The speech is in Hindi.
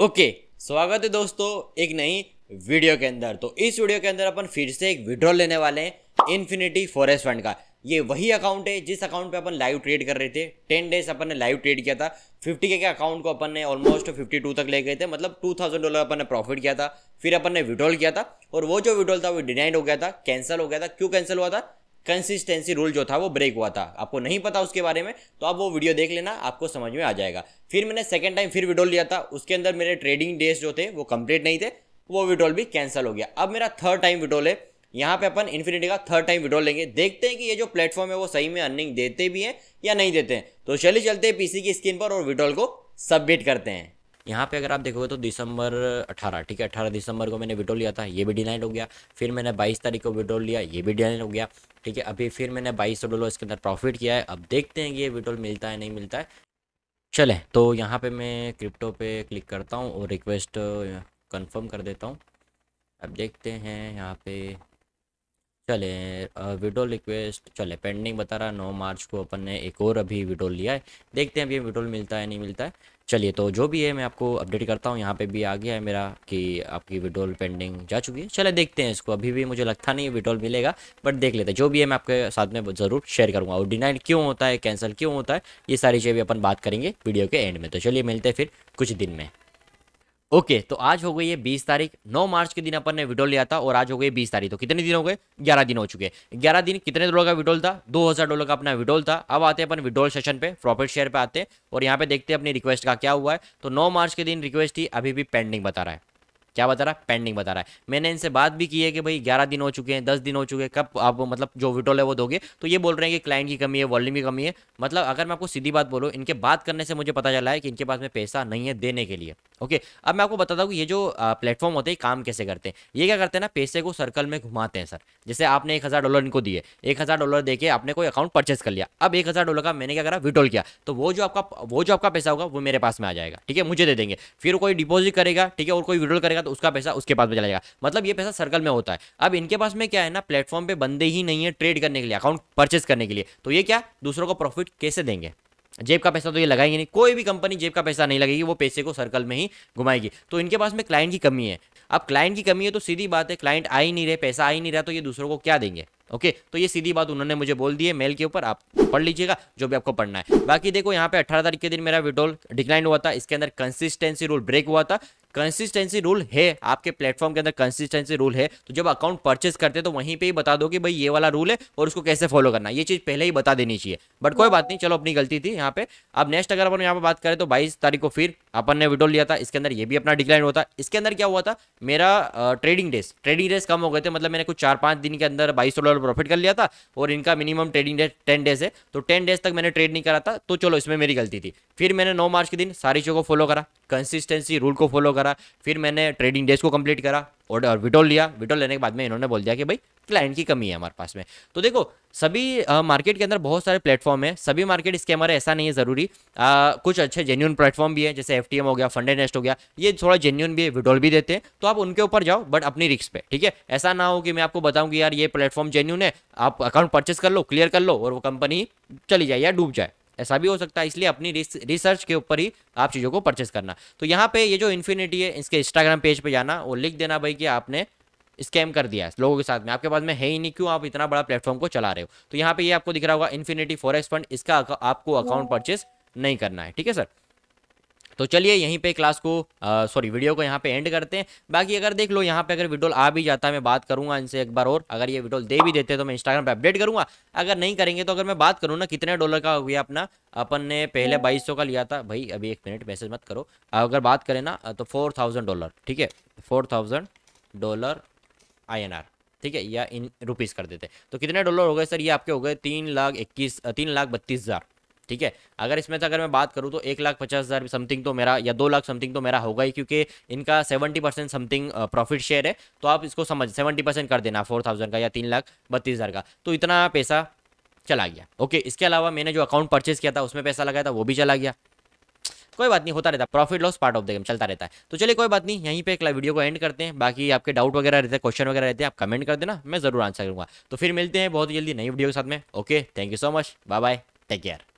ओके स्वागत है दोस्तों एक नई वीडियो के अंदर तो इस वीडियो के अंदर अपन फिर से एक विड्रॉल लेने वाले हैं इन्फिनिटी फॉरेस्ट फंड का ये वही अकाउंट है जिस अकाउंट पे अपन लाइव ट्रेड कर रहे थे टेन डेज अपन ने लाइव ट्रेड किया था फिफ्टी के अकाउंट को अपन ने ऑलमोस्ट फिफ्टी टू तक ले गए थे मतलब टू थाउजेंड डॉलर अपन ने प्रॉफिट किया था फिर अपन ने विड्रॉल किया था और वो जो विड्रॉल था वो डिनाइड हो गया था कैंसिल हो गया था क्यों कैंसिल हुआ था कंसिस्टेंसी रूल जो था वो ब्रेक हुआ था आपको नहीं पता उसके बारे में तो आप वो वीडियो देख लेना आपको समझ में आ जाएगा फिर मैंने सेकेंड टाइम फिर विड्रॉल लिया था उसके अंदर मेरे ट्रेडिंग डेज जो थे वो कंप्लीट नहीं थे वो विड्रॉल भी कैंसिल हो गया अब मेरा थर्ड टाइम विड्रॉल है यहाँ पे अपन इन्फिनिटी का थर्ड टाइम विड्रॉल लेंगे देखते हैं कि ये जो प्लेटफॉर्म है वो सही में अर्निंग देते भी हैं या नहीं देते हैं तो चलिए चलते हैं पीसी की स्क्रीन पर और विड्रॉल को सबमिट करते हैं यहाँ पे अगर आप देखोगे तो दिसंबर 18 ठीक है 18 दिसंबर को मैंने विड्रॉल लिया था ये भी डिनाइन हो गया फिर मैंने 22 तारीख को विड्रॉल लिया ये भी डिनाइड हो गया ठीक है अभी फिर मैंने बाईस सौ डॉलर इसके अंदर प्रॉफिट किया है अब देखते हैं कि ये विड्रोल मिलता है नहीं मिलता है चले तो यहाँ पे मैं क्रिप्टो पे क्लिक करता हूँ और रिक्वेस्ट कंफर्म कर देता हूँ अब देखते हैं यहाँ पे चले विडो रिक्वेस्ट चले पेंडिंग बता रहा है नौ मार्च को अपन ने एक और अभी विडोल लिया है देखते हैं अभी विडोल मिलता है नहीं मिलता है चलिए तो जो भी है मैं आपको अपडेट करता हूँ यहाँ पे भी आ गया है मेरा कि आपकी विड्रोल पेंडिंग जा चुकी है चले देखते हैं इसको अभी भी मुझे लगता नहीं विड्रोल मिलेगा बट देख लेते हैं जो भी है मैं आपके साथ में ज़रूर शेयर करूँगा और डिनाइड क्यों होता है कैंसिल क्यों होता है ये सारी चीज़ें भी अपन बात करेंगे वीडियो के एंड में तो चलिए मिलते हैं फिर कुछ दिन में ओके तो आज हो गई है बीस तारीख नौ मार्च के दिन अपन ने विड्रॉल लिया था और आज हो गई बीस तारीख तो कितने दिन हो गए ग्यारह दिन हो चुके हैं ग्यारह दिन कितने डॉलर का विड्रॉल था दो हजार डॉलर का अपना विड्रॉल था अब आते हैं अपन विड्रॉल सेशन पे प्रॉफिट शेयर पे आते हैं और यहाँ पे देखते हैं अपनी रिक्वेस्ट का क्या हुआ है तो नौ मार्च के दिन रिक्वेस्ट ही अभी भी पेंडिंग बता रहा है क्या बता रहा है पेंडिंग बता रहा है मैंने इनसे बात भी की है कि भाई ग्यारह दिन हो चुके हैं दस दिन हो चुके हैं कब आप मतलब जो विड्रॉल है वो दोगे तो ये बोल रहे हैं कि क्लाइंट की कमी है वॉल्यूम की कमी है मतलब अगर मैं आपको सीधी बात बोलूँ इनके बात करने से मुझे पता चला है कि इनके पास में पैसा नहीं है देने के लिए ओके अब मैं आपको बताता हूँ ये जो प्लेटफॉर्म होते हैं काम कैसे करते हैं ये क्या करते हैं ना पैसे को सर्कल में घुमाते हैं सर जैसे आपने एक हज़ार डॉलर इनको दिए एक हज़ार डॉलर देके आपने कोई अकाउंट परचेस कर लिया अब एक हज़ार डॉलर का मैंने क्या करा विड्रॉल किया तो वो जो आपका वो जो आपका पैसा होगा वो मेरे पास में आ जाएगा ठीक है मुझे दे देंगे फिर कोई डिपॉजिट करेगा ठीक है और कोई विड्रॉल करेगा तो उसका पैसा उसके पास में चला जाएगा मतलब ये पैसा सर्कल में होता है अब इनके पास में क्या है ना प्लेटफॉर्म पर बंदे ही नहीं है ट्रेड करने के लिए अकाउंट परचेस करने के लिए तो ये क्या दूसरों को प्रॉफिट कैसे देंगे जेब का पैसा तो ये लगाएंगे नहीं कोई भी कंपनी जेब का पैसा नहीं लगेगी वो पैसे को सर्कल में ही घुमाएगी तो इनके पास में क्लाइंट की कमी है अब क्लाइंट की कमी है तो सीधी बात है क्लाइंट आ ही नहीं रहे पैसा आ ही नहीं रहा तो ये दूसरों को क्या देंगे ओके तो ये सीधी बात उन्होंने मुझे बोल दी है मेल के ऊपर आप पढ़ लीजिएगा जो भी आपको पढ़ना है बाकी देखो यहाँ पे अठारह तारीख के दिन मेरा विड्रोल डिक्लाइन हुआ था इसके अंदर कंसिस्टेंसी रूल ब्रेक हुआ था कंसिस्टेंसी रूल है आपके प्लेटफॉर्म के अंदर कंसिस्टेंसी रूल है तो जब अकाउंट परचेस करते तो वहीं पर ही बता दो कि भाई ये वाला रूल है और उसको कैसे फॉलो करना ये चीज़ पहले ही बता देनी चाहिए बट कोई बात नहीं चलो अपनी गलती थी यहाँ पे अब नेक्स्ट अगर अपन यहाँ पर बात करें तो बाईस तारीख को फिर अपन ने विड्रॉल लिया था इसके अंदर ये भी अपना डिक्लाइन हुआ था इसके अंदर क्या हुआ था मेरा ट्रेडिंग डेज ट्रेडिंग डेज कम हो गए थे मतलब मैंने कुछ चार पाँच दिन के अंदर बाईस डॉलर प्रॉफिट कर लिया था और इनका minimum trading days ten days है तो टेन डेज तक मैंने ट्रेड नहीं करा था तो चलो इसमें मेरी गलती थी फिर मैंने नौ मार्च के दिन सारी चीज़ों को फॉलो करा कंसिस्टेंसी रूल को फॉलो करा फिर मैंने ट्रेडिंग डेज को कंप्लीट करा और, और लिया विटोल लेने के बाद में इन्होंने बोल दिया कि भाई क्लाइंट की कमी है हमारे पास में तो देखो सभी मार्केट के अंदर बहुत सारे प्लेटफॉर्म है सभी मार्केट स्कैमर है ऐसा नहीं है ज़रूरी कुछ अच्छे जेन्यून प्लेटफॉर्म भी है जैसे एफ हो गया फंडे नेस्ट हो गया ये थोड़ा जेन्यून भी है विडोल भी देते हैं तो आप उनके ऊपर जाओ बट अपनी रिक्स पे ठीक है ऐसा ना हो कि मैं आपको बताऊँ कि यार ये प्लेटफॉर्म जेन्यून है आप अकाउंट परचेस कर लो क्लियर कर लो और वो कंपनी चली जाए या डूब जाए ऐसा भी हो सकता है इसलिए अपनी रिसर्च के ऊपर ही आप चीज़ों को परचेस करना तो यहाँ पे ये जो इन्फिनिटी है इसके इंस्टाग्राम पेज पे जाना और लिख देना भाई कि आपने स्कैम कर दिया है लोगों के साथ में आपके पास में है ही नहीं क्यों आप इतना बड़ा प्लेटफॉर्म को चला रहे हो तो यहाँ पे ये आपको दिख रहा होगा इन्फिनिटी फॉरेस्ट फंड इसका आपको अकाउंट परचेस नहीं करना है ठीक है सर तो चलिए यहीं पे क्लास को सॉरी वीडियो को यहाँ पे एंड करते हैं बाकी अगर देख लो यहाँ पे अगर विडोल आ भी जाता है मैं बात करूंगा इनसे एक बार और अगर ये विडोल दे भी देते तो मैं इंस्टाग्राम पे अपडेट करूंगा अगर नहीं करेंगे तो अगर मैं बात करूँ ना कितने डॉलर का हो गया अपना अपन ने पहले बाईस का लिया था भाई अभी एक मिनट मैसेज मत करो अगर बात करें ना तो फोर थाउजेंड डॉलर ठीक है four thousand dollar I N R ठीक है या इन रुपीज़ कर देते तो कितने डॉलर हो गए सर ये आपके हो गए तीन लाख इक्कीस तीन लाख बत्तीस हज़ार ठीक है अगर इसमें से अगर मैं बात करूँ तो एक लाख पचास हज़ार समथिंग तो मेरा या दो लाख समथिंग तो मेरा होगा ही क्योंकि इनका seventy percent something profit share है तो आप इसको समझ सेवेंटी परसेंट कर देना फोर थाउजेंड का या तीन लाख बत्तीस हज़ार का तो इतना पैसा चला गया ओके इसके अलावा मैंने जो अकाउंट परचेज किया था उसमें पैसा लगाया था वो भी चला गया कोई बात नहीं होता रहता profit loss part of the game चलता रहता है तो चलिए कोई बात नहीं यहीं पे एक वीडियो को एंड करते हैं बाकी आपके डाउट वगैरह रहते हैं क्वेश्चन वगैरह रहते हैं आप कमेंट कर देना मैं जरूर आंसर करूंगा तो फिर मिलते हैं बहुत जल्दी नई वीडियो के साथ में okay thank you so much bye bye take care